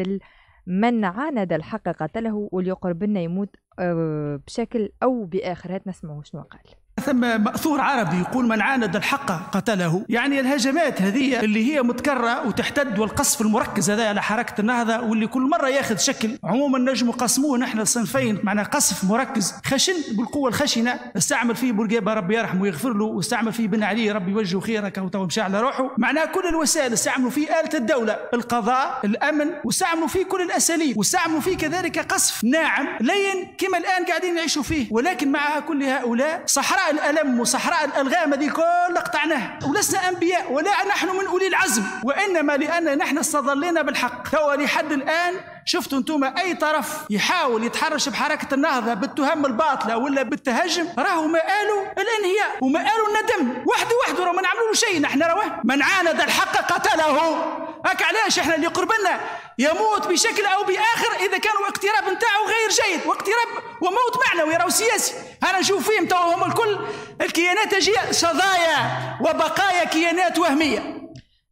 يبذل من عاند الحق قتله واللي لنا يموت آه، بشكل او باخر هات نسمعوا شنو قال ثم مأثور عربي يقول من عاند الحق قتله يعني الهجمات هذه اللي هي متكررة وتحتد والقصف المركز هذا على حركة النهضة واللي كل مرة ياخذ شكل عموما نجم قسموه نحن صنفين معنا قصف مركز خشن بالقوة الخشنة استعمل فيه بورقيبة ربي يرحمه ويغفر له واستعمل فيه بن علي ربي يوجهه خيرك تو مشى على روحه معناه كل الوسائل استعملوا فيه آلة الدولة القضاء الأمن واستعملوا فيه كل الأساليب واستعملوا فيه كذلك قصف ناعم لين كما الآن قاعدين نعيشوا فيه ولكن مع كل هؤلاء صحراء الألم وصحراء الألغام هذه كلها قطعناها ولسنا أنبياء ولا نحن من أولي العزم وإنما لأن نحن استظلينا بالحق توا لحد الآن شفتوا انتم اي طرف يحاول يتحرش بحركه النهضه بالتهم الباطله ولا بالتهجم راهو مآله الانهيار ومآله الندم وحده وحده ما نعملوا شيء نحن رواه من عاند الحق قتله هاك علاش احنا اللي قربنا يموت بشكل او باخر اذا كان الاقتراب نتاعو غير جيد واقتراب وموت معنوي راهو سياسي انا نشوف فيهم تو هم الكل الكيانات تجي صدايا وبقايا كيانات وهميه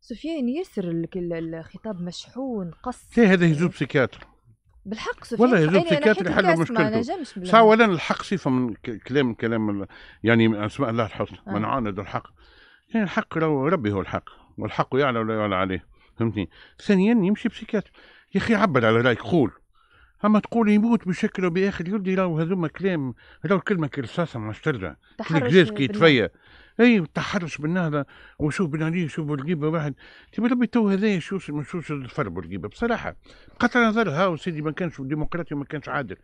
سفيان ياسر الخطاب مشحون قص في هذا يزوب سيكياتر بالحق سفيان والله يزوب سيكياتر يحل مشكلته صح اولا الحق صفه من كلام كلام يعني اسماء الله الحسنى آه. من عاند الحق يعني الحق ربي هو الحق والحق يعلى ولا يعلى عليه فهمتني ثانيا يمشي بسيكات يا اخي عبر على رايك قول اما تقول يموت بشكل او باخر يولدي راهو هذوما كلام راهو كلمه كرصاصه معشتره تحرش كي تفيا اي تحرش بالنهضه وشوف بن علي شوف بورقيبه واحد تبي ربي تو هذايا شو شو الفر بورقيبه بصراحه قطع نظر هاو سيدي ما كانش ديمقراطي وما كانش عادل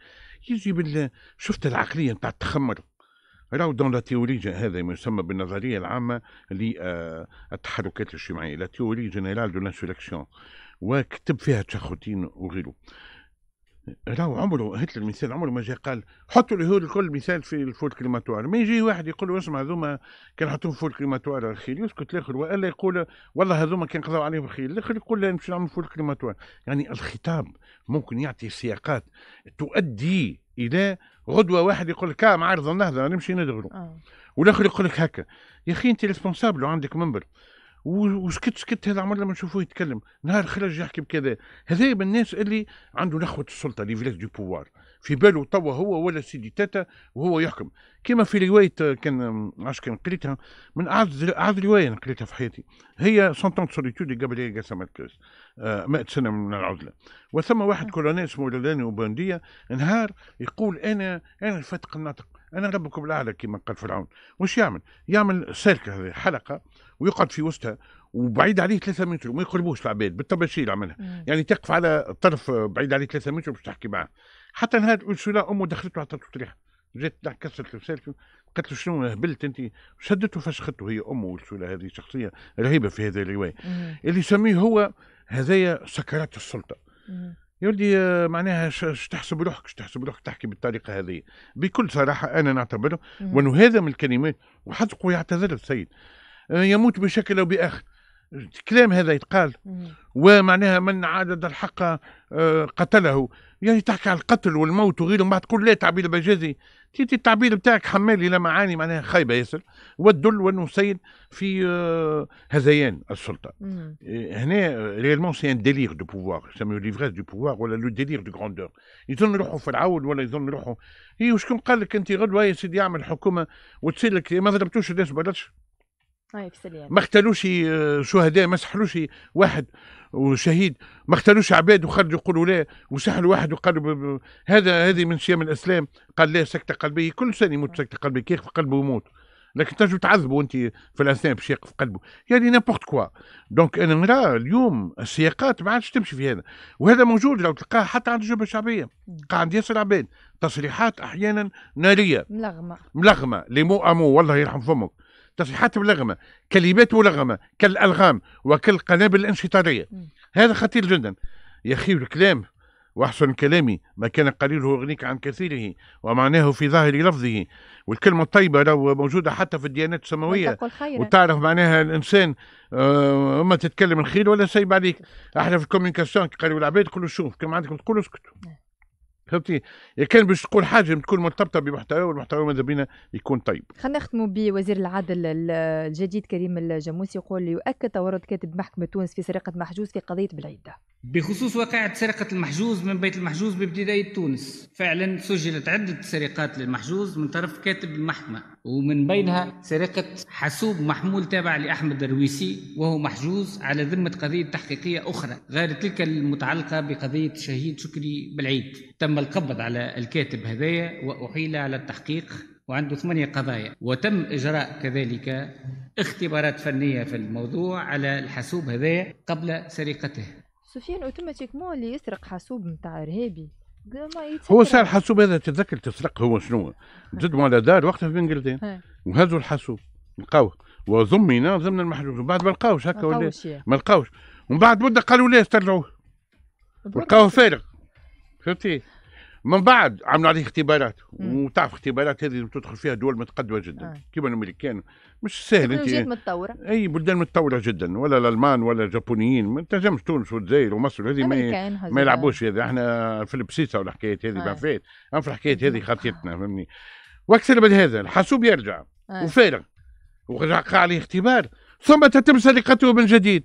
يجي بال شفت العقليه نتاع التخمر راهو دون لا تيوري هذا ما يسمى بالنظريه العامه للتحركات الاجتماعيه لا تيوري جينيرال دو لانسيركسيون وكتب فيها تشاخوتين وغيره لا عمره هتلر مثال عمره ما جاء قال حطوا اليهود الكل مثال في الفول كريماتوار ما يجي واحد يقول اسمع هذوما كان حطوهم فول كريماتوار الخيل يسكت الاخر والا يقول والله هذوما كان قضاوا عليهم الخيل الاخر يقول لا نمشي نعمل فول كريماتوار يعني الخطاب ممكن يعطي سياقات تؤدي الى غدوه واحد يقول لك آه، معارض النهضه نمشي ندغلو آه. والاخر يقول لك هكا يا اخي انت ريسبونسابل وعندك منبر وسكت سكت هذا عمرنا ما نشوفوه يتكلم نهار خرج يحكي بكذا هذا من الناس اللي عنده نخوة السلطة لي فيلاج دو بوار في باله توا هو ولا سيدي تاتا وهو يحكم كما في رواية كان عاش كان قريتها من أعز أعز رواية قريتها في حياتي هي سونتون سوليتود قبل قاسم ماركوس 100 سنة من العزلة وثم واحد كولونيل اسمه لولاني وبندية نهار يقول أنا أنا الفتق الناطق انا ربكم الاعلى كما قال فرعون وش يعمل؟ يعمل سيركه هذه حلقه ويقعد في وسطها وبعيد عليه 3 متر وما يقربوش العباد بالطباشير عملها مم. يعني تقف على طرف بعيد عليه 3 متر باش تحكي معاه حتى نهار الشراء امه دخلته عطته تريحه جات كسرت لبساتك قالت له شنو هبلت انت شدته فشخته هي امه والسوله هذه شخصيه رهيبه في هذه الروايه اللي يسميه هو هذايا سكرات السلطه مم. يا آه، معناها اش تحسب روحك اش تحسب روحك تحكي بالطريقه هذه بكل صراحه انا نعتبره وانه هذا من الكلمات وحقه يعتذر السيد آه، يموت بشكل او باخر الكلام هذا يتقال ومعناها من عاد الحق آه، قتله يعني تحكي على القتل والموت وغيره بعد تقول لا تعبير بجازي تيتي التعبير بتاعك حمال الى معاني معناها خايبه ياسر والدل سيد في آه، هذيان السلطه آه، هنا ريالمون سي ان ديليغ دو بوفوار يسميو ليفريس دو بوفوار ولا لو ديليغ دو غروندور يظن روحه في العول ولا يظن روحه هي وشكون قال لك انت غدوه يا سيدي اعمل حكومه وتصير لك ما ضربتوش الناس بلاش آه، ما اختلوش آه، شهداء ما سحلوش واحد وشهيد ما اختلوش عباد وخرجوا يقولوا لا وسحلوا واحد وقالوا هذا هذه من شيم الاسلام قال لا سكته قلبيه كل سنه يموت سكته قلبيه كيف في قلبه يموت لكن تنجم تعذبه انت في الاثناء باش يقف قلبه يعني نابورت كوا دونك انا نرى اليوم السياقات ما عادش تمشي في هذا وهذا موجود لو تلقاه حتى عند الجبهه الشعبيه تلقى عند ياسر عباد تصريحات احيانا ناريه ملغمه ملغمه لي مو امو والله يرحم فمك تصريحات ملغمه كلمات ملغمه كالالغام وكالقنابل الانشطاريه هذا خطير جدا يا اخي الكلام واحسن كلامي ما كان قليله يغنيك عن كثيره ومعناه في ظاهر لفظه والكلمه الطيبه لو موجوده حتى في الديانات السماويه وتعرف معناها الانسان آه، اما تتكلم الخير ولا سيب عليك نعم. احنا في الكوميونيكاسيون قالوا العباد كل شوف كما عندكم تقولوا اسكتوا نعم. فهمتي كان باش تقول حاجه تكون مرتبطه بمحتوى والمحتوى ماذا بينا يكون طيب خلينا نختموا بوزير العدل الجديد كريم الجاموسي يقول يؤكد تورط كاتب محكمه تونس في سرقه محجوز في قضيه بالعيده بخصوص واقعة سرقة المحجوز من بيت المحجوز ببداية تونس فعلا سجلت عدة سرقات للمحجوز من طرف كاتب المحكمة ومن بينها سرقة حاسوب محمول تابع لأحمد الرويسي وهو محجوز على ذمة قضية تحقيقية أخرى غير تلك المتعلقة بقضية شهيد شكري بالعيد تم القبض على الكاتب هذايا وأحيل على التحقيق وعنده ثمانية قضايا وتم إجراء كذلك اختبارات فنية في الموضوع على الحاسوب هذا قبل سرقته سفيان اوتوماتيكمون اللي يسرق حاسوب نتاع ارهابي هو ساعة الحاسوب هذا تتذكر تسرق هو شنو زدوا على دار وقتها في انجلترا وهزوا الحاسوب لقاوه وضمنا ضمن المحجوز وبعد ما لقاوش هكا ولا ما لقاوش ومن بعد مده قالوا لا استرجعوه لقاوه فارغ فهمتي من بعد عملوا عليه اختبارات وتعرف اختبارات هذه تدخل فيها دول متقدمه جدا آه. كيما الامريكان مش سهل انت متطوره اي بلدان متطوره جدا ولا الالمان ولا الجابونيين ما تنجمش تونس والجزائر ومصر هذه ما, ما يلعبوش هذا احنا في البسيسه والحكايات هذه آه. ما فات في الحكايات هذه آه. خطيتنا فهمني واكثر من هذا الحاسوب يرجع آه. وفارغ وقع عليه اختبار ثم تتم سرقته من جديد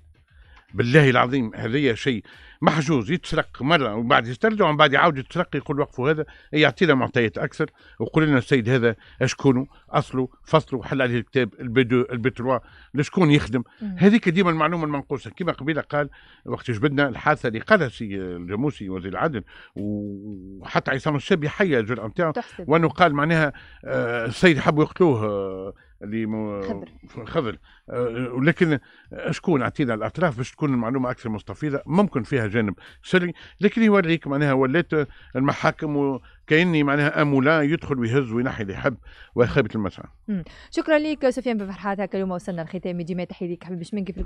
بالله العظيم هذايا شيء محجوز يتسرق مره وبعد يسترجع ومن بعد يعاود يتسرق يقول وقفوا هذا يعطينا معطيات اكثر وقول لنا السيد هذا اشكونه اصله فصله حل عليه الكتاب البي 2 البي 3 لشكون يخدم هذيك ديما المعلومه المنقوصه كما قبيله قال وقت جبدنا الحادثه اللي قالها سي الجاموسي وزير العدل وحتى عصام الشابي حيا الجرأه نتاعو وانه قال معناها آه، السيد حبوا يقتلوه آه، اللي خضر خضر آه، ولكن شكون اعطينا الاطراف باش تكون المعلومه اكثر مستفيضه ممكن فيها جانب سري لكن يوريك معناها ولات المحاكم كاني معناها امولا يدخل ويهز وينحي اللي يحب وخابت المسعى شكرا لك سفيان بفرحات هكا اليوم وصلنا الختام ديما تحيه لك حبيبي باش منك